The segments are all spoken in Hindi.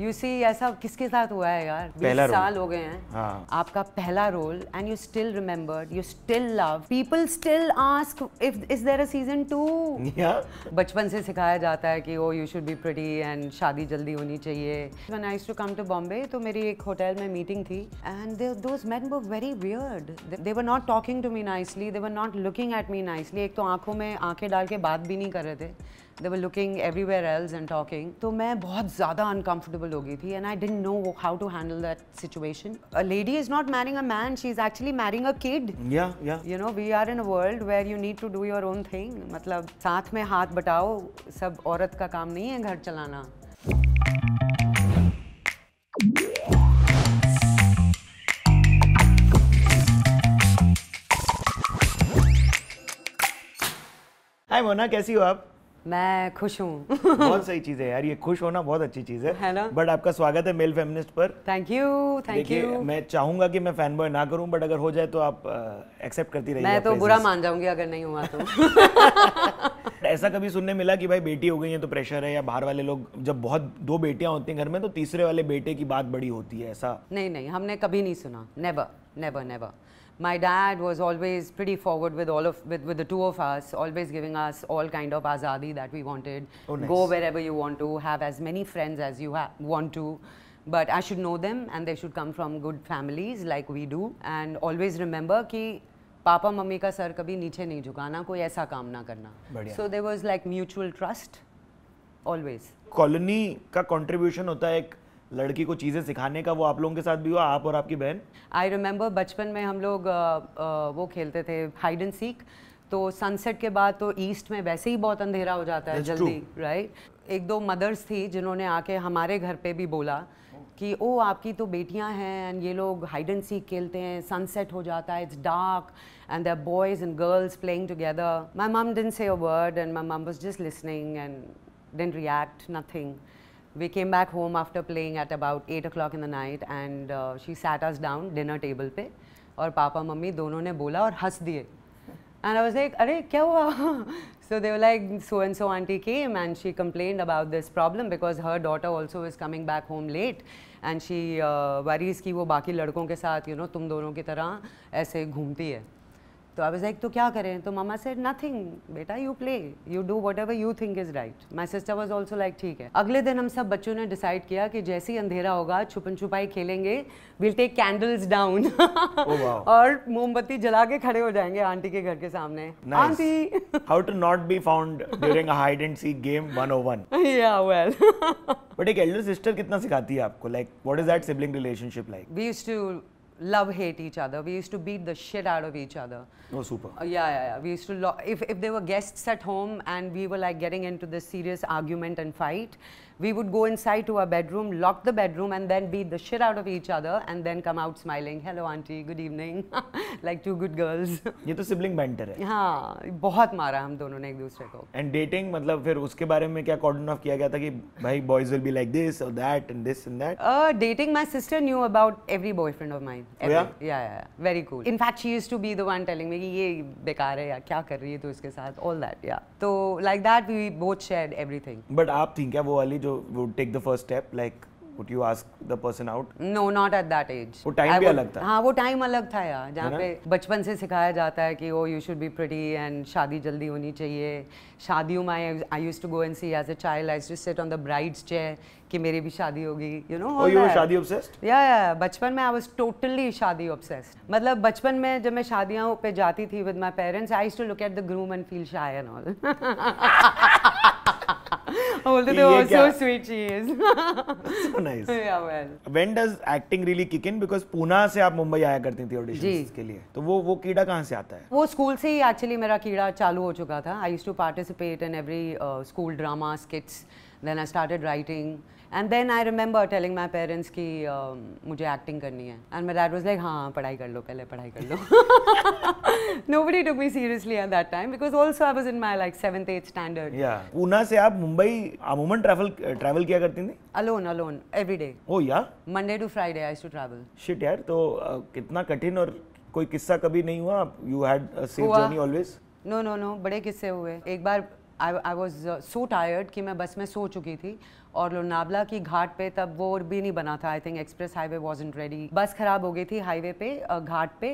यू सी ऐसा किसके साथ हुआ है यार बीस साल हो गए हैं हाँ. आपका पहला role and you still remember you still love people still ask if is there a season two बचपन से सिखाया जाता है कि oh you should be pretty and शादी जल्दी होनी चाहिए when I to come to Bombay तो मेरी एक होटल में मीटिंग थी एंड दो मैन वो very weird they were not talking to me nicely they were not looking at me nicely एक तो आंखों में आंखें डाल के बात भी नहीं कर रहे थे they were looking everywhere else and talking तो मैं बहुत ज़्यादा अनकम्फर्टेबल हो गई थी and I didn't know how to handle that situation a lady is not marrying a man she is actually marrying a kid you know we are in a world where you need to do your own thing मतलब साथ में हाथ बटाओ सब औरत का काम नहीं है घर चलाना हाय मोना कैसी हो आप मैं खुश हूँ बहुत सही चीज है यार ये खुश होना बहुत अच्छी चीज है बट आपका स्वागत है मेल फेमिनिस्ट पर थैंक यू थैंक यू मैं चाहूंगा कि मैं फैन बॉय ना करूँ बट अगर हो जाए तो आप एक्सेप्ट करती रहिए मैं तो बुरा मान जाऊंगी अगर नहीं हुआ तो ऐसा कभी सुनने मिला कि भाई बेटी हो गई है तो प्रेशर है या बाहर वाले लोग जब बहुत दो बेटियां होती हैं घर में तो तीसरे वाले बेटे की बात बड़ी होती है ऐसा नहीं नहीं हमने कभी नहीं सुना neighbour neighbour neighbour my dad was always pretty forward with all of with, with the two of us always giving us all kind of azadi that we wanted oh, nice. go wherever you want to have as many friends as you want to but i should know them and they should come from good families like we do and always remember ki Papa, मम्मी का सर कभी नीचे नहीं झुकाना कोई ऐसा काम ना करना so there was like mutual trust always colony का कंट्रीब्यूशन होता लड़की को चीज़ें सिखाने का वो आप लोगों के साथ भी हुआ आप और आपकी बहन आई रिमेम्बर बचपन में हम लोग वो खेलते थे हाइड एंड सीख तो सनसेट के बाद तो ईस्ट में वैसे ही बहुत अंधेरा हो जाता है That's जल्दी राइट right? एक दो मदर्स थी जिन्होंने आके हमारे घर पे भी बोला कि ओ आपकी तो बेटियां हैं एंड ये लोग हाइड एंड सीख खेलते हैं सनसेट हो जाता है it's dark and the boys and girls playing together my mum didn't say a word and my mum was just listening and didn't react nothing we came back home after playing at about 8 o'clock in the night and uh, she sat us down dinner table पे और पापा मम्मी दोनों ने बोला और हंस दिए and I was like अरे क्या हुआ so they were like so and so auntie came and she complained about this problem because her daughter also is coming back home late and she uh, worries कि वो बाकी लड़कों के साथ you know तुम दोनों की तरह ऐसे घूमती है तो आई वाज लाइक तो क्या करें तो मामा सेड नथिंग बेटा you play you do whatever you think is right my sister was also like ठीक है अगले दिन हम सब बच्चों ने डिसाइड किया कि जैसे ही अंधेरा होगा छुपन छुपाई खेलेंगे विल टेक कैंडल्स डाउन और मोमबत्ती जला के खड़े हो जाएंगे आंटी के घर के सामने aunty how to not be found during hide and seek game one 101 या वेल बट एक एल्डर सिस्टर कितना सिखाती है आपको like what is that sibling relationship like we used to love hate each other. We used to beat the shit out of each other. Oh, super. Uh, yeah, yeah, yeah. We used to, if, if there were guests at home and we were like getting into this serious argument and fight, we would go inside to our bedroom, lock the bedroom, and then beat the shit out of each other, and then come out smiling. Hello, auntie. Good evening. like two good girls. ये तो sibling banter है. हाँ, बहुत मारा हम दोनों ने एक दूसरे को. And dating मतलब फिर उसके बारे में क्या cordon off किया गया था कि भाई boys will be like this or that and this and that. Uh, dating my sister knew about every boyfriend of mine. Oh, every, yeah? yeah, yeah, very cool. In fact, she used to be the one telling me कि ये बेकार है या क्या कर रही है तो इसके साथ all that yeah. तो like that we both shared everything. But आप थी क्या वो वाली जो would take the first step like would you ask the person out no not at that age वो टाइम भी अलग था हाँ वो टाइम अलग था यार जहाँ पे बचपन से सिखाया जाता है कि oh you should be pretty and शादी जल्दी होनी चाहिए शादियों में I use to go and see as a child I to sit on the bride's chair कि मेरी भी शादी होगी यू नो यू शादी ऑब्सेस्ड या या बचपन में आई वाज टोटली शादी ऑब्सेस्ड मतलब बचपन में जब मैं शादियों पे जाती थी with my parents I used to look at the groom and feel shy and all बोलते थे वो so sweet she is so nice yeah well when does acting really kick in because Pune से आप मुंबई आया करती थी ऑडिशंस के लिए तो वो वो कीड़ा कहां से आता है वो स्कूल से ही एक्चुअली मेरा कीड़ा चालू हो चुका था I used to participate in every school drama skits then I started writing and then I remember telling my parents की मुझे एक्टिंग करनी है and my dad was like हाँ पढ़ाई कर लो पहले पढ़ाई कर लो nobody to me seriously at that time because also I was in my like seventh eighth standard Poona से आप मुंबई अमूमन ट्रैवल ट्रैवल किया करती थी alone alone every day oh yeah Monday to Friday I to travel shit यार तो कितना कठिन और कोई किस्सा कभी नहीं हुआ you had safe journey always no no no बड़े किस्से हुए एक बार आई वॉज सो टायर्ड कि मैं बस में सो चुकी थी और लोनावला की घाट पे तब वो भी नहीं बना था I think express highway wasn't ready bus ख़राब हो गई थी हाईवे पे घाट पे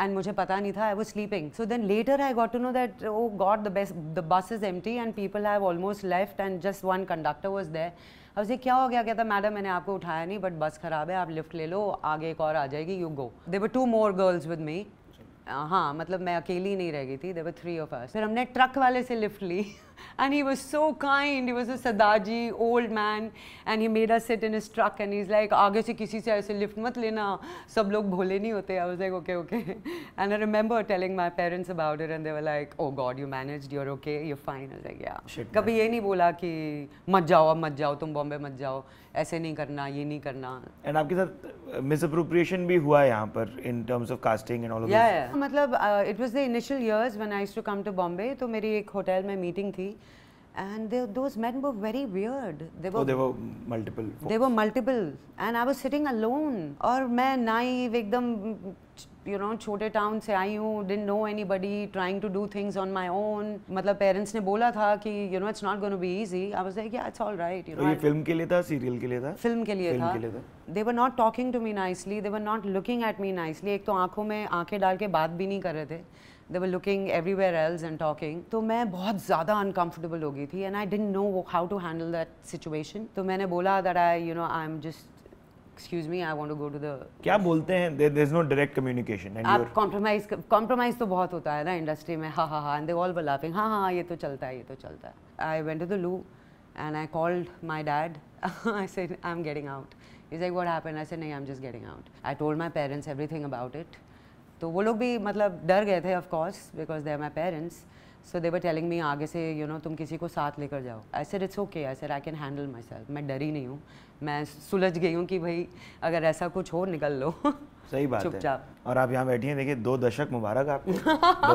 एंड मुझे पता नहीं था I was sleeping so then later I got to know that oh got the best the bus is empty and people have almost left and just one conductor was there अब उसे क्या हो गया कहता मैडम मैंने आपको उठाया नहीं बट बस खराब है आप लिफ्ट ले लो आगे एक और आ जाएगी you go were two more girls with me Uh, हाँ मतलब मैं अकेली नहीं रह गई थी देवर थ्री ऑफ अस फिर हमने ट्रक वाले से लिफ्ट ली and he was so kind he was a सदाजी old man and he made us sit in his truck and is like आगे से किसी से ऐसे लिफ्ट मत लेना सब लोग भोले नहीं होते I was like okay okay and I remember telling my parents about it and they were like oh god you manage you're okay you fine like yeah कभी ये नहीं बोला कि मत जाओ अब मत जाओ तुम बॉम्बे मत जाओ ऐसे नहीं करना ये नहीं करना एंड आपके साथ मिसअप्रोप्रिएशन uh, भी हुआ यहाँ पर in terms of casting and all of मतलब it was the initial years when I to come to Bombay तो मेरी एक होटल में मीटिंग थी and they, those men were very weird. They oh, were, oh, they were multiple. Folks. They were multiple, and I was sitting alone. और मैं naive एकदम यू नो छोटे टाउन से आई हूँ didn't know anybody trying to do things on my own मतलब पेरेंट्स ने बोला था कि you know it's not gonna be easy I was like yeah it's all right you know ये फिल्म के लिए था सीरियल के लिए था फिल्म के लिए था they were not talking to me nicely they were not looking at me nicely एक तो आंखों में आंखें डाल के बात भी नहीं कर रहे थे they were looking everywhere else and talking तो मैं बहुत ज़्यादा अनकम्फर्टेबल हो गई थी and I didn't know how to handle that situation तो मैंने बोला that I you know I am just excuse me i want to go to the क्या बोलते हैं there there's no direct communication and आप compromise compromise तो बहुत होता है ना इंडस्ट्री में हाँ हाँ हाँ and they all were laughing हाँ हाँ ये तो चलता है ये तो चलता है I went to the loo and I called my dad I said I'm getting out he's like what happened I said no i I'm just getting out I told my parents everything about it तो वो लोग भी मतलब डर गए थे of course because they are my parents so they were telling me आगे से यू you नो know, तुम किसी को साथ लेकर जाओ I sir it's okay I sir I can handle myself मैं डरी नहीं हूँ मैं सुलझ गई हूँ कि भाई अगर ऐसा कुछ हो निकल लो सही बात है और आप यहाँ बैठी हैं देखिए दो दशक मुबारक आपको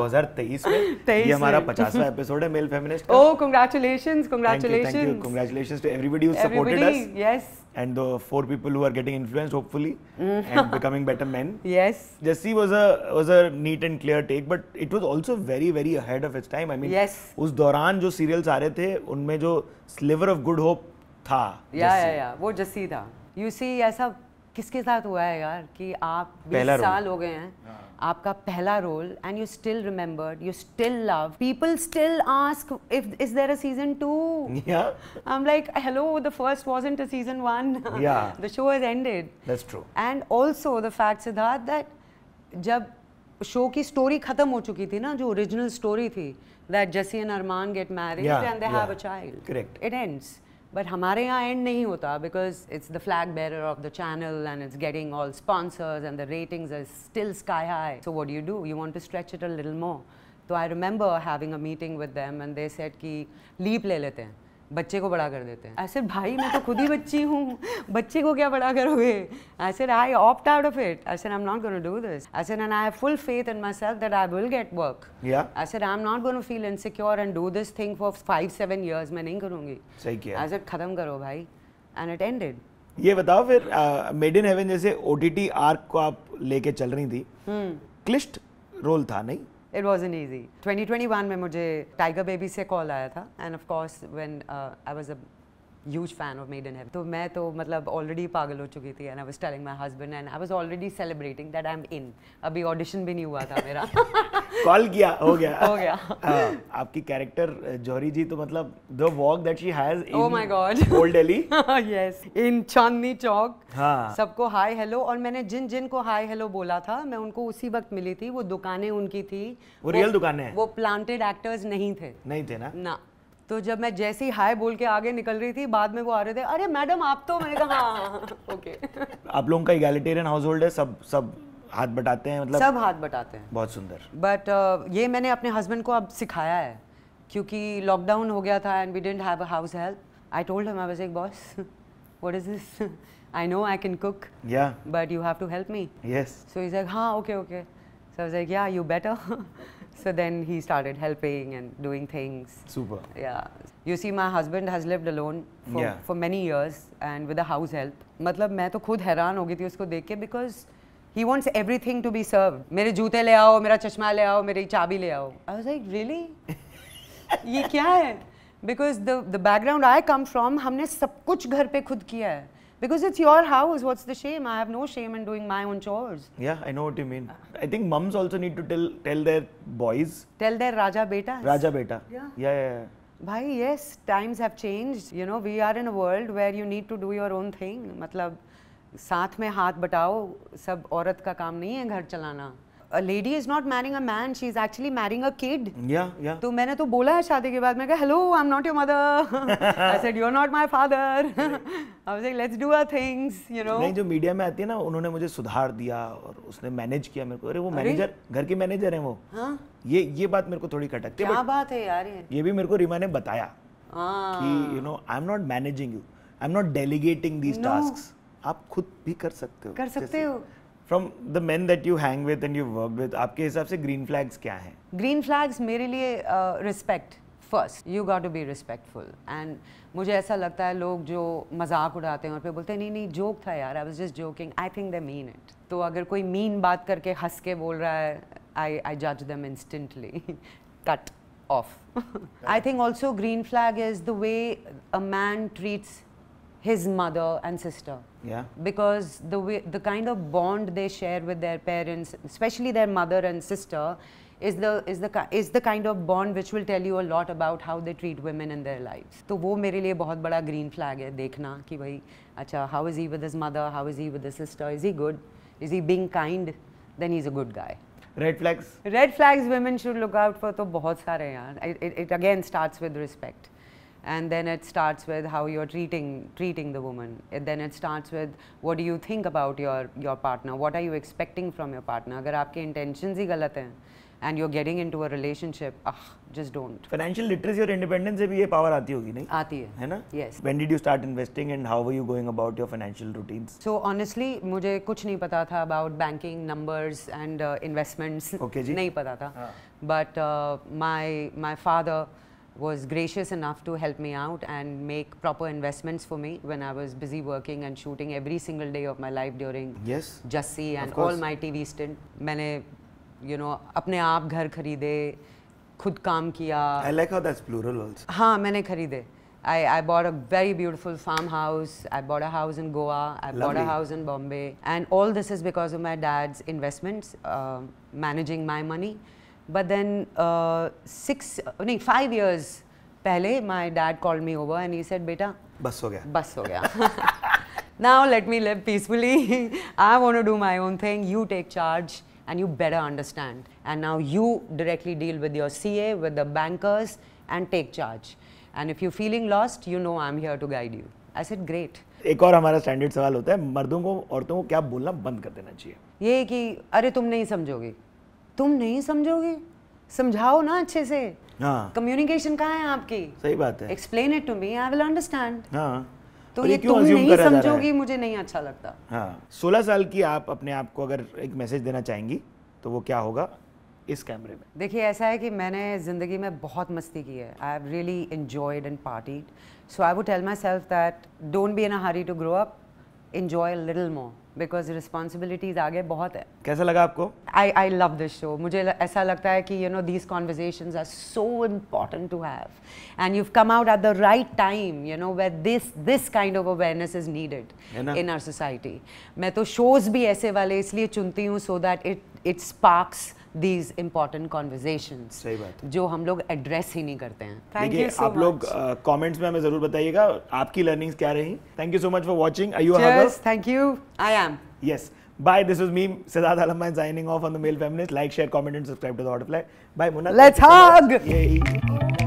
2023 में ये हमारा 50वां एपिसोड है male feminist oh congratulations congratulations thank to everybody who supported us yes and the four people who are getting influence hopefully and becoming better men yes Jassi was a was a neat and clear take but it was also very very ahead of its time I mean उस दौरान जो सीरियल्स आ रहे थे उनमें जो स्लिवर ऑफ गुड होप था या या या वो जस्सी था यू सी ऐसा किसके साथ हुआ है यार कि आप बीस साल हो गए हैं हाँ। आपका पहला role and you still remembered you still love people still ask if is there a season 2 I am like hello the first was in season one the show is ended that's true and also the fact Siddharth that जब शो की स्टोरी खत्म हो चुकी थी ना जो ओरिजिनल स्टोरी थी that Jassi and Armaan get married and they have a child correct it ends but हमारे यहाँ एंड नहीं होता because it's the flag bearer of the channel and it's getting all sponsors and the rating still sky high so what you do you want to stretch it a little more तो I remember having a meeting with them and they said कि लीप ले लेते हैं बच्चे को बड़ा कर देते हैं ऐसे भाई मैं तो खुद ही बच्ची हूँ बच्चे को क्या बड़ा करोगे ऐसे I opt out of it ऐसे I am not gonna do this ऐसे and I have full faith in myself that I will get work yeah ऐसे I am not gonna feel insecure and do this thing for 5 7 years मैं नहीं करूंगी सही किया ऐसे खत्म करो भाई एंड इट एंडेड ये बताओ फिर मेड इन हेवन जैसे ओटीटी आर्क को आप लेके चल रही थी हम्म क्लिष्ट रोल था नहीं it wasn't easy twenty twenty one में मुझे टाइगर बेबी से कॉल आया था and of when I was a huge fan of Made in Heaven. तो मैं तो मतलब already पागल हो चुकी थी and I was telling my husband and I was already celebrating that I'm in. अभी audition भी नहीं हुआ था मेरा. Call किया हो गया. हो गया. आपकी character जौहरी जी तो मतलब the walk that she has in oh my God. old Delhi. yes. In चांदनी चौक. हाँ. सबको hi hello और मैंने जिन जिन को hi hello बोला था मैं उनको उसी वक्त मिली थी वो दुकानें उनकी थी वो रियल दुकानें वो प्लांटेड एक्टर्स नहीं थे नहीं थे ना ना तो जब मैं जैसे ही हाय बोल के आगे निकल रही थी बाद में वो आ रहे थे अरे मैडम आप तो मैंने कहा हाँ, हाँ, हाँ, हाँ ओके आप लोगों का इगैलिटेरियन हाउस होल्ड है सब सब हाथ बटाते हैं मतलब सब हाथ बटाते हैं बहुत सुंदर बट uh, ये मैंने अपने हस्बैंड को अब सिखाया है क्योंकि लॉकडाउन हो गया था and we didn't have a house help I told him I was like boss what is this I know I can cook yeah but you have to help me yes so is like हाँ okay okay so I was like yeah you better So then he started helping and doing things. Super. Yeah. You see, my husband has lived alone for, yeah. for many years and with a house help. मतलब मैं तो खुद हैरान हो गई थी उसको देख के because he wants everything to be served. मेरे जूते ले आओ, मेरा चश्मा ले आओ, मेरी चाबी ले आओ. I was like, really? ये क्या है? Because the the background I come from, हमने सब कुछ घर पे खुद किया है. Because it's your house, what's the shame? I have no shame in doing my own chores. Yeah, I know what you mean. I think mums also need to tell tell their boys. Tell their Raja Betas. Raja Beta. Yeah. Yeah, yeah, yeah. Bhai, yes, times have changed. You know, we are in a world where you need to do your own thing. मतलब साथ में हाथ बटाओ सब औरत का काम नहीं है घर चलाना a lady is not marrying a man she is actually marrying a kid yeah yeah तो मैंने तो बोला है शादी के बाद मैं कहा hello I'm not your mother I said you're not my father I was like let's do our things you know नहीं जो मीडिया में आती है ना उन्होंने मुझे सुधार दिया और उसने मैनेज किया मेरे को अरे वो मैनेजर घर के मैनेजर हैं वो हाँ? ये ये बात मेरे को थोड़ी खटकती है क्या बात है यार ये भी मेरे को रीमा ने बताया हाँ। कि you know I am not managing you I am not delegating these task आप खुद भी कर सकते हो कर सकते हो from the man that you hang with and you work with आपके हिसाब से ग्रीन फ्लैग्स क्या हैं ग्रीन फ्लैग्स मेरे लिए respect first you got to be respectful and मुझे ऐसा लगता है लोग जो मजाक उड़ाते हैं और फिर बोलते हैं नहीं नहीं जोक था यार I was just joking I think they mean it तो अगर कोई मीन बात करके हंस के बोल रहा है आई आई जज them instantly cut off I think also green flag is the way a man treats his mother and sister. Yeah. Because the way, the kind of bond they share with their parents, especially their mother and sister, is the is the is the kind of bond which will tell you a lot about how they treat women in their lives. So, वो मेरे लिए बहुत बड़ा green flag है देखना कि भाई अच्छा how is he with his mother, how is he with his sister, is he good, is he being kind, then he's a good guy. Red flags. Red flags women should look out for तो बहुत सारे यार. It, it, it again starts with respect and then it starts with how you're treating treating the woman and then it starts with what do you think about your your partner what are you expecting from your partner agar aapke intentions hi galat hain and you're getting into a relationship ah just don't financial literacy or independence से भी ये power आती होगी yes when did you start investing and how were you going about your financial routines so honestly मुझे कुछ नहीं पता था about banking numbers and uh, investments okay ji. नहीं पता था but uh, my my father was gracious enough to help me out and make proper investments for me when I was busy working and shooting every single day of my life during yes, Jassi and all my TV stint. मैंने you know अपने आप घर खरीदे खुद काम I like how that's plural also. I, I bought a very beautiful farmhouse. I bought a house in Goa. I Lovely. bought a house in Bombay. And all this is because of my dad's investments, uh, managing my money. But then six नहीं फाइव ईयर्स पहले my dad call me over and you said बेटा बस हो गया बस हो गया now let me live peacefully I want to do my own thing you take charge and you better understand and now you directly deal with your C A with the bankers and take charge and if you feeling lost you know I am here to guide you I said great एक और हमारा स्टैंडर्ड सवाल होता है मर्दों को औरतों को क्या बोलना बंद कर देना चाहिए ये कि अरे तुम नहीं समझोगे तुम नहीं समझोगे समझाओ ना अच्छे से कम्युनिकेशन हाँ। कहाँ है आपकी सही बात है explain it to me I will understand तो ये तुम नहीं समझोगी मुझे नहीं अच्छा लगता हाँ 16 साल की आप अपने आप को अगर एक मैसेज देना चाहेंगी तो वो क्या होगा इस कैमरे में देखिए ऐसा है कि मैंने ज़िंदगी में बहुत मस्ती की है I have really enjoyed and partied so I would tell myself that don't be in a hurry to grow up enjoy little more because responsibilities आगे बहुत है कैसा लगा आपको I I love this show मुझे ऐसा लगता है कि you know these conversation are so important to have and you come out at the right time you know where this this kind of awareness is needed in our society मैं तो शोज भी ऐसे वाले इसलिए चुनती हूँ so that it it's sparks these important conversation सही बात जो हम लोग एड्रेस ही नहीं करते हैं देखिए so आप much. लोग कमेंट्स uh, में हमें जरूर बताइएगा आपकी लर्निंग्स क्या रही thank you so much for watching I you thank you I am yes Bye. This was me, Siddharth Alaman, signing off on The Male Feminist. Like, share, comment, and subscribe to The Autofly. Bye, Mona. Let's hug! Yay.